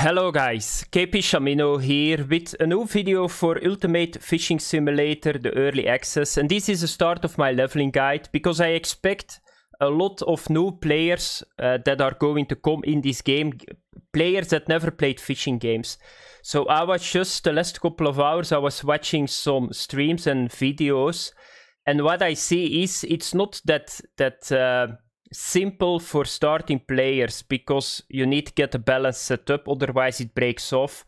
Hello guys, KP Shamino here with a new video for Ultimate Fishing Simulator, the early access. And this is the start of my leveling guide because I expect a lot of new players uh, that are going to come in this game, players that never played fishing games. So I was just the last couple of hours, I was watching some streams and videos. And what I see is it's not that, that, uh, simple for starting players because you need to get a balance set up, otherwise it breaks off.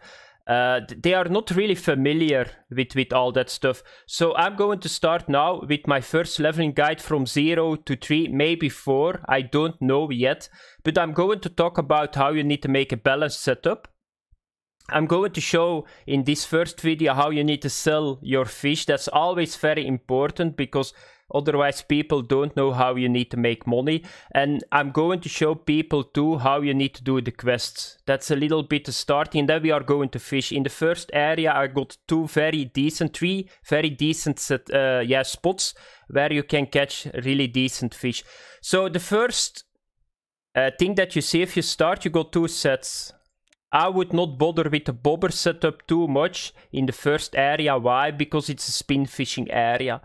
Uh, they are not really familiar with, with all that stuff. So I'm going to start now with my first leveling guide from 0 to 3, maybe 4. I don't know yet. But I'm going to talk about how you need to make a balanced setup. I'm going to show in this first video how you need to sell your fish. That's always very important because Otherwise, people don't know how you need to make money. And I'm going to show people too how you need to do the quests. That's a little bit the starting. Then we are going to fish. In the first area, I got two very decent, three very decent set, uh, yeah spots where you can catch really decent fish. So the first uh, thing that you see if you start, you got two sets. I would not bother with the bobber setup too much in the first area. Why? Because it's a spin fishing area.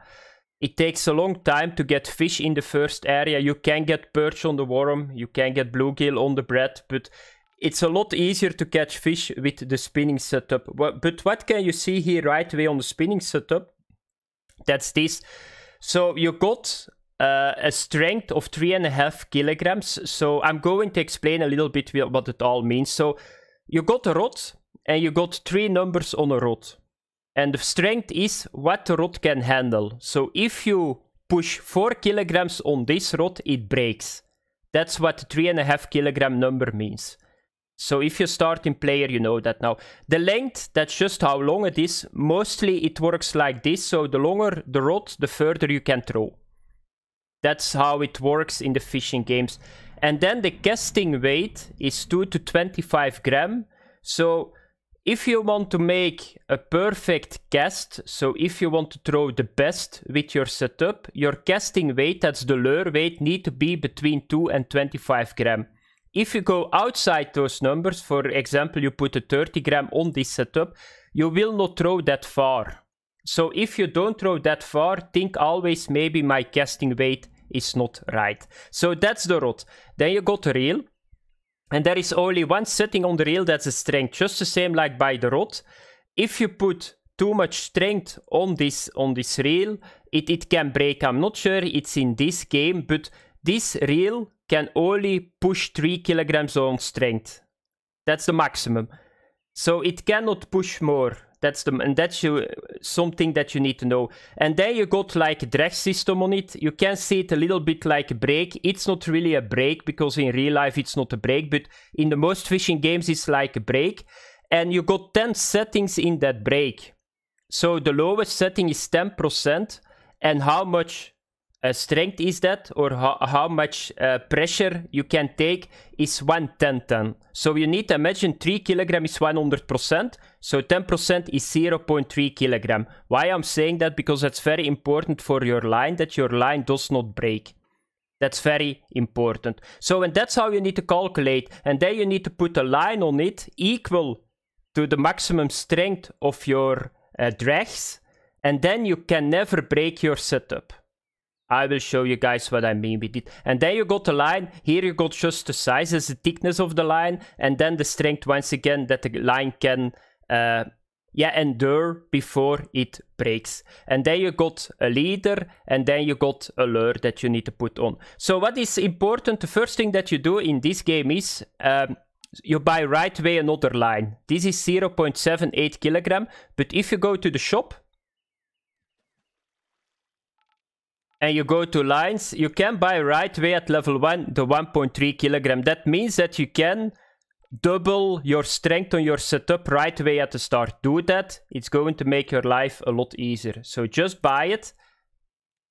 It takes a long time to get fish in the first area. You can get perch on the worm, you can get bluegill on the bread, but it's a lot easier to catch fish with the spinning setup. But what can you see here right away on the spinning setup? That's this. So you got uh, a strength of three and a half kilograms. So I'm going to explain a little bit what it all means. So you got a rod and you got three numbers on a rod. And the strength is what the rod can handle. So if you push 4 kilograms on this rod, it breaks. That's what the 3.5 kilogram number means. So if you start in player, you know that now. The length, that's just how long it is. Mostly it works like this. So the longer the rod, the further you can throw. That's how it works in the fishing games. And then the casting weight is 2 to 25 gram. So if you want to make a perfect cast, so if you want to throw the best with your setup, your casting weight, that's the lure weight, need to be between 2 and 25 gram. If you go outside those numbers, for example, you put a 30 gram on this setup, you will not throw that far. So if you don't throw that far, think always maybe my casting weight is not right. So that's the rod. Then you got the reel. And there is only one setting on the rail that's a strength, just the same like by the rod. If you put too much strength on this on this rail, it, it can break. I'm not sure it's in this game, but this rail can only push 3 kilograms on strength. That's the maximum. So it cannot push more. That's the and that's you, something that you need to know. And then you got like drag system on it. You can see it a little bit like a break. It's not really a break because in real life it's not a break, but in the most fishing games it's like a break. And you got 10 settings in that break. So the lowest setting is 10% and how much uh, strength is that or ho how much uh, pressure you can take is 110 So you need to imagine 3 kilogram is 100%. So 10% is 0.3 kilogram. Why I'm saying that? Because that's very important for your line that your line does not break. That's very important. So and that's how you need to calculate. And then you need to put a line on it equal to the maximum strength of your uh, drags. And then you can never break your setup. I will show you guys what I mean with it. And then you got the line. Here you got just the size as the thickness of the line. And then the strength once again that the line can uh, yeah, endure before it breaks. And then you got a leader and then you got a lure that you need to put on. So what is important, the first thing that you do in this game is um, you buy right away another line. This is 0.78 kilogram. But if you go to the shop and you go to lines, you can buy right away at level 1 the 1.3 kilogram. That means that you can double your strength on your setup right away at the start. Do that. It's going to make your life a lot easier. So just buy it.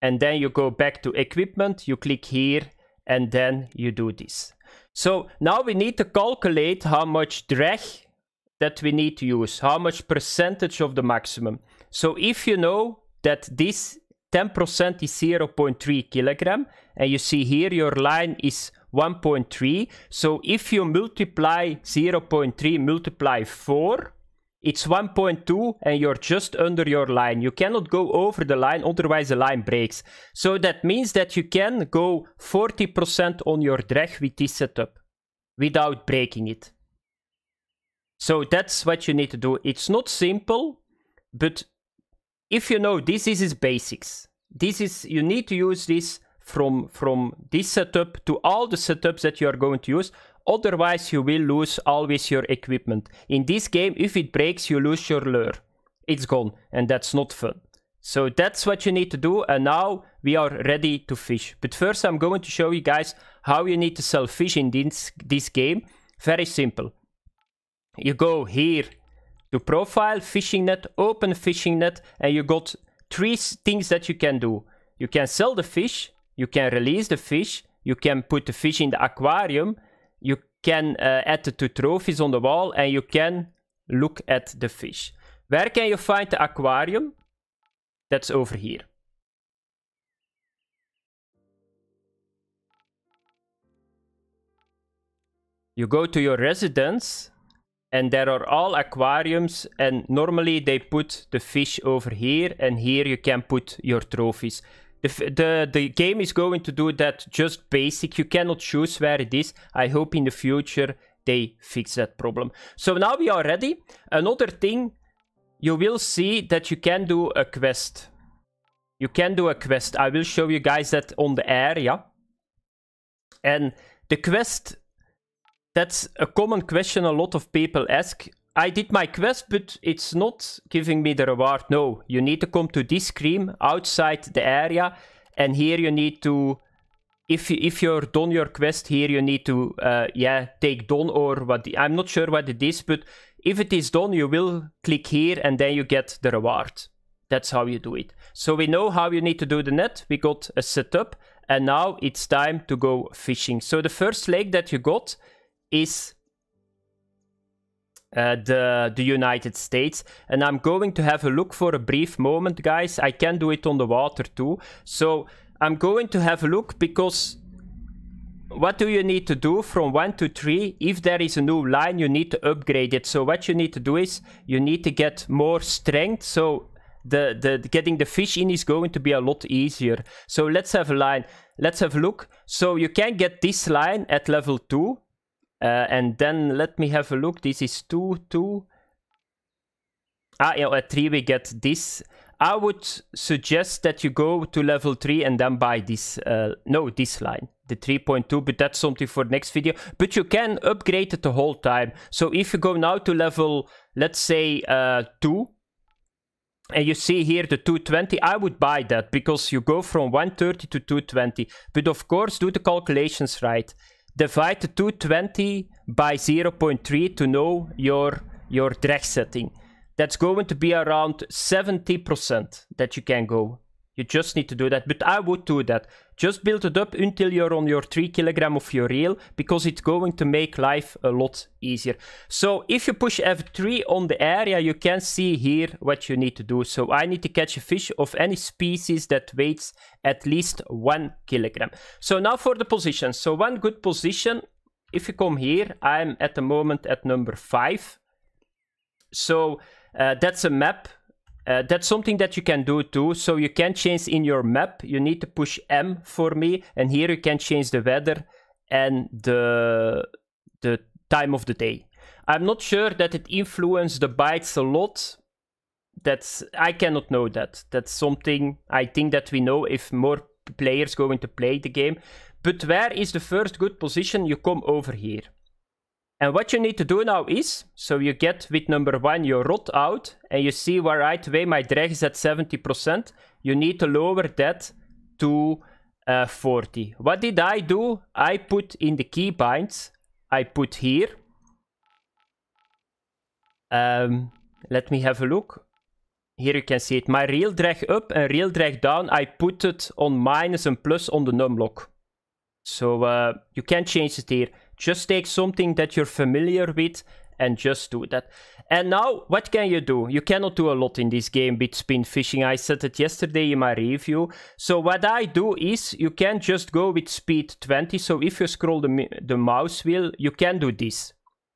And then you go back to equipment. You click here and then you do this. So now we need to calculate how much drech that we need to use. How much percentage of the maximum. So if you know that this 10% is 0.3 kilogram. And you see here your line is 1.3. So if you multiply 0.3 multiply 4, it's 1.2 and you're just under your line. You cannot go over the line, otherwise the line breaks. So that means that you can go 40% on your drag with this setup without breaking it. So that's what you need to do. It's not simple, but if you know this, is basics. This is, you need to use this from, from this setup to all the setups that you are going to use. Otherwise, you will lose always your equipment. In this game, if it breaks, you lose your lure. It's gone, and that's not fun. So that's what you need to do, and now we are ready to fish. But first, I'm going to show you guys how you need to sell fish in this, this game. Very simple. You go here to profile, fishing net, open fishing net, and you got three things that you can do. You can sell the fish, you can release the fish, you can put the fish in the aquarium, you can uh, add the to trophies on the wall, and you can look at the fish. Where can you find the aquarium? That's over here. You go to your residence and there are all aquariums and normally they put the fish over here and here you can put your trophies the, the, the game is going to do that just basic you cannot choose where it is i hope in the future they fix that problem so now we are ready another thing you will see that you can do a quest you can do a quest i will show you guys that on the air yeah and the quest that's a common question a lot of people ask. I did my quest, but it's not giving me the reward. No, you need to come to this screen outside the area. And here you need to... If, you, if you're done your quest here, you need to, uh, yeah, take done or what... The, I'm not sure what it is, but if it is done, you will click here and then you get the reward. That's how you do it. So we know how you need to do the net. We got a setup and now it's time to go fishing. So the first lake that you got is uh, the, the United States. And I'm going to have a look for a brief moment, guys. I can do it on the water too. So I'm going to have a look because what do you need to do from 1 to 3? If there is a new line, you need to upgrade it. So what you need to do is you need to get more strength. So the, the getting the fish in is going to be a lot easier. So let's have a line. Let's have a look. So you can get this line at level 2 uh, and then let me have a look. This is 2, 2. Ah, yeah, at 3 we get this. I would suggest that you go to level 3 and then buy this, uh, no, this line, the 3.2, but that's something for next video. But you can upgrade it the whole time. So if you go now to level, let's say uh, 2, and you see here the 220, I would buy that because you go from 130 to 220. But of course, do the calculations right divide 220 by 0.3 to know your, your drag setting. That's going to be around 70% that you can go you just need to do that. But I would do that. Just build it up until you're on your 3 kilogram of your reel, because it's going to make life a lot easier. So if you push F3 on the area, you can see here what you need to do. So I need to catch a fish of any species that weighs at least 1 kilogram. So now for the position. So one good position, if you come here, I'm at the moment at number 5. So uh, that's a map uh, that's something that you can do too. So you can change in your map. You need to push M for me. And here you can change the weather and the, the time of the day. I'm not sure that it influences the bites a lot. That's I cannot know that. That's something I think that we know if more players going to play the game. But where is the first good position? You come over here. And what you need to do now is, so you get with number one your rot out, and you see where right away my drag is at 70%, you need to lower that to uh, 40. What did I do? I put in the key I put here. Um, let me have a look. Here you can see it, my real drag up and real drag down, I put it on minus and plus on the numlock. So uh, you can change it here. Just take something that you're familiar with and just do that. And now, what can you do? You cannot do a lot in this game with spin fishing. I said it yesterday in my review. So what I do is, you can just go with speed 20. So if you scroll the, the mouse wheel, you can do this.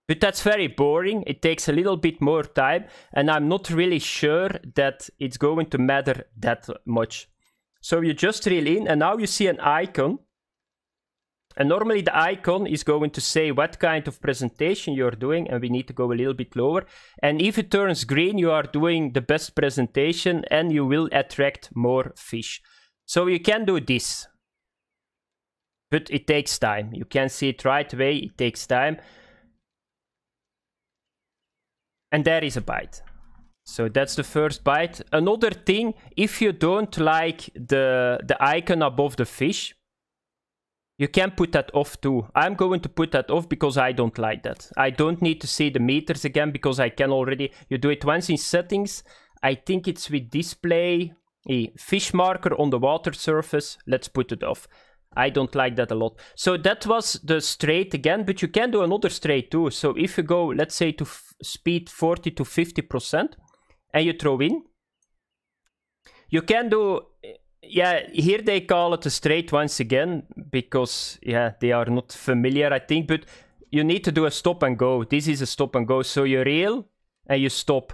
But that's very boring. It takes a little bit more time. And I'm not really sure that it's going to matter that much. So you just reel in and now you see an icon and normally the icon is going to say what kind of presentation you're doing and we need to go a little bit lower. And if it turns green, you are doing the best presentation and you will attract more fish. So you can do this, but it takes time. You can see it right away, it takes time. And there is a bite. So that's the first bite. Another thing, if you don't like the, the icon above the fish, you can put that off too. I'm going to put that off because I don't like that. I don't need to see the meters again because I can already... You do it once in settings. I think it's with display. A fish marker on the water surface. Let's put it off. I don't like that a lot. So that was the straight again, but you can do another straight too. So if you go, let's say to speed 40 to 50% and you throw in, you can do yeah, here they call it a straight once again because yeah, they are not familiar, I think. But you need to do a stop and go. This is a stop and go. So you reel and you stop.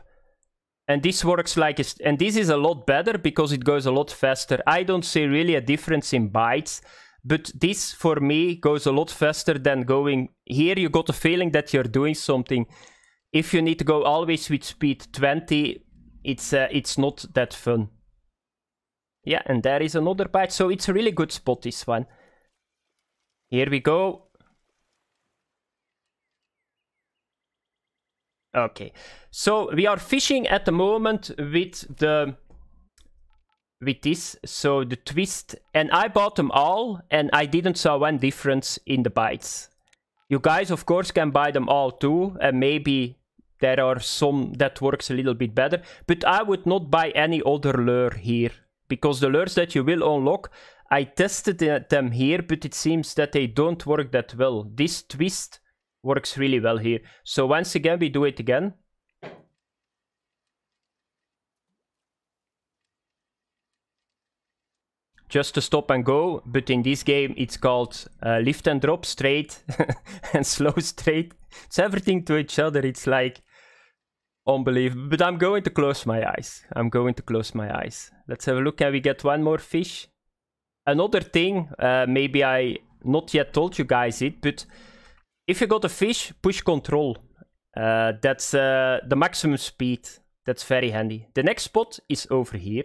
And this works like, a and this is a lot better because it goes a lot faster. I don't see really a difference in bytes, but this for me goes a lot faster than going here. You got a feeling that you're doing something. If you need to go always with speed 20, it's uh, it's not that fun. Yeah, and there is another bite, so it's a really good spot, this one. Here we go. Okay, so we are fishing at the moment with the with this, so the twist, and I bought them all, and I didn't saw one difference in the bites. You guys, of course, can buy them all too, and maybe there are some that works a little bit better, but I would not buy any other lure here because the lures that you will unlock, I tested them here, but it seems that they don't work that well. This twist works really well here. So once again, we do it again. Just to stop and go, but in this game it's called uh, lift and drop straight and slow straight. It's everything to each other. It's like unbelievable. But I'm going to close my eyes. I'm going to close my eyes. Let's have a look. Can we get one more fish? Another thing, uh, maybe I not yet told you guys it, but if you got a fish, push control. Uh, that's uh, the maximum speed. That's very handy. The next spot is over here.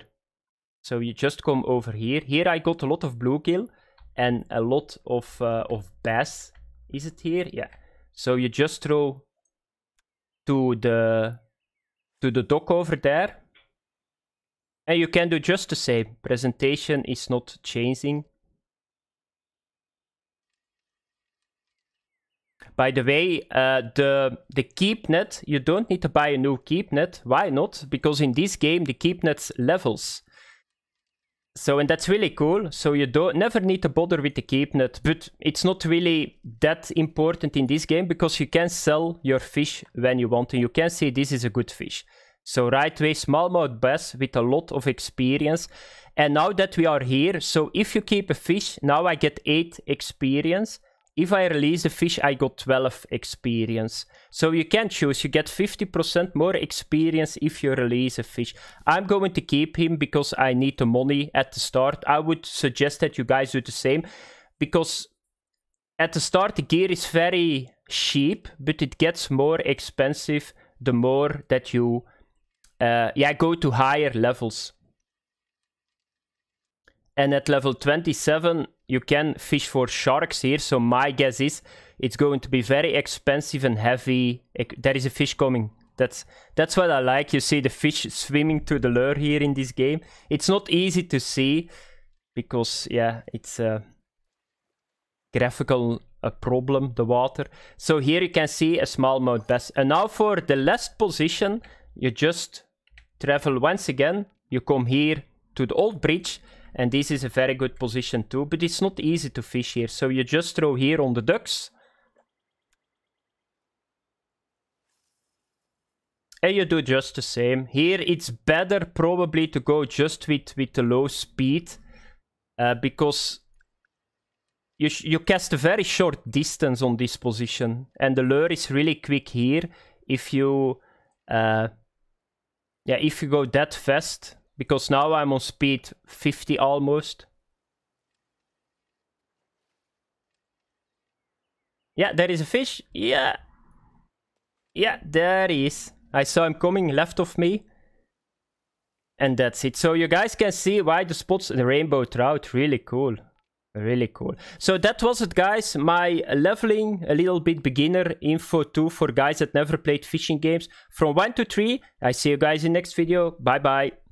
So you just come over here. Here I got a lot of bluegill and a lot of, uh, of bass. Is it here? Yeah. So you just throw to the to the dock over there. And you can do just the same. Presentation is not changing. By the way, uh, the, the KeepNet, you don't need to buy a new KeepNet. Why not? Because in this game, the KeepNet's levels so, and that's really cool. So you don't never need to bother with the keepnet, but it's not really that important in this game because you can sell your fish when you want and you can see this is a good fish. So right away, smallmouth bass with a lot of experience. And now that we are here, so if you keep a fish, now I get 8 experience. If I release a fish, I got 12 experience. So you can choose. You get 50% more experience if you release a fish. I'm going to keep him because I need the money at the start. I would suggest that you guys do the same. Because at the start, the gear is very cheap. But it gets more expensive the more that you uh, yeah, go to higher levels. And at level 27, you can fish for sharks here. So my guess is it's going to be very expensive and heavy. There is a fish coming. That's that's what I like. You see the fish swimming to the lure here in this game. It's not easy to see because yeah, it's a graphical a problem, the water. So here you can see a smallmouth bass. And now for the last position, you just travel once again. You come here to the old bridge and this is a very good position too, but it's not easy to fish here. So you just throw here on the ducks. And you do just the same. Here it's better probably to go just with, with the low speed. Uh, because you, you cast a very short distance on this position. And the lure is really quick here. If you... Uh, yeah, if you go that fast, because now I'm on speed 50 almost. Yeah, there is a fish. Yeah. Yeah, there is. I saw him coming left of me. And that's it. So you guys can see why the spots the rainbow trout. Really cool. Really cool. So that was it, guys. My leveling, a little bit beginner info 2 for guys that never played fishing games. From 1 to 3, I see you guys in next video. Bye-bye.